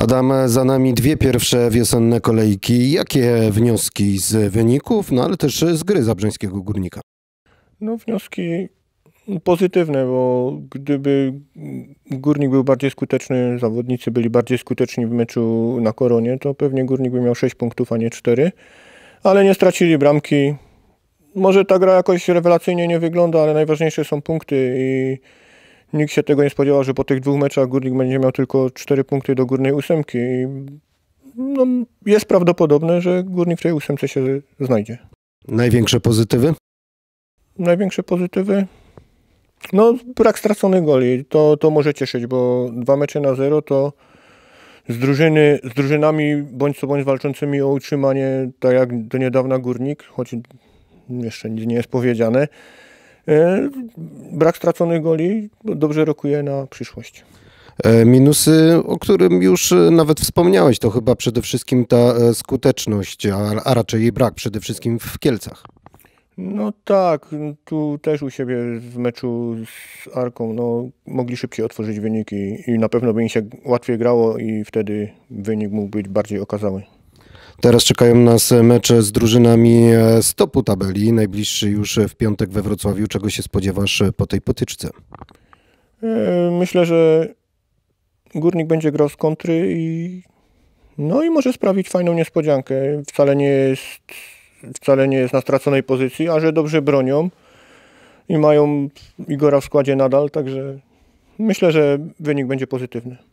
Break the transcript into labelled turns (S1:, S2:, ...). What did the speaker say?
S1: Adam, za nami dwie pierwsze wiosenne kolejki. Jakie wnioski z wyników, no ale też z gry Zabrzeńskiego Górnika?
S2: No wnioski pozytywne, bo gdyby Górnik był bardziej skuteczny, zawodnicy byli bardziej skuteczni w meczu na Koronie, to pewnie Górnik by miał 6 punktów, a nie 4. Ale nie stracili bramki. Może ta gra jakoś rewelacyjnie nie wygląda, ale najważniejsze są punkty i nikt się tego nie spodziewał, że po tych dwóch meczach Górnik będzie miał tylko cztery punkty do górnej ósemki. I no, jest prawdopodobne, że Górnik w tej ósemce się znajdzie.
S1: Największe pozytywy?
S2: Największe pozytywy? No, brak straconych goli. To, to może cieszyć, bo dwa mecze na zero to z, drużyny, z drużynami bądź co bądź walczącymi o utrzymanie, tak jak do niedawna Górnik, choć jeszcze nic nie jest powiedziane, E, brak straconych goli dobrze rokuje na przyszłość.
S1: E, minusy, o którym już e, nawet wspomniałeś, to chyba przede wszystkim ta skuteczność, a, a raczej jej brak przede wszystkim w Kielcach.
S2: No tak, tu też u siebie w meczu z Arką no, mogli szybciej otworzyć wyniki i na pewno by im się łatwiej grało i wtedy wynik mógł być bardziej okazały.
S1: Teraz czekają nas mecze z drużynami e, Stopu tabeli, najbliższy już w piątek we Wrocławiu. Czego się spodziewasz e, po tej potyczce?
S2: E, myślę, że Górnik będzie grał z kontry i no i może sprawić fajną niespodziankę. Wcale nie jest, wcale nie jest na straconej pozycji, a że dobrze bronią i mają Igora w składzie nadal, także myślę, że wynik będzie pozytywny.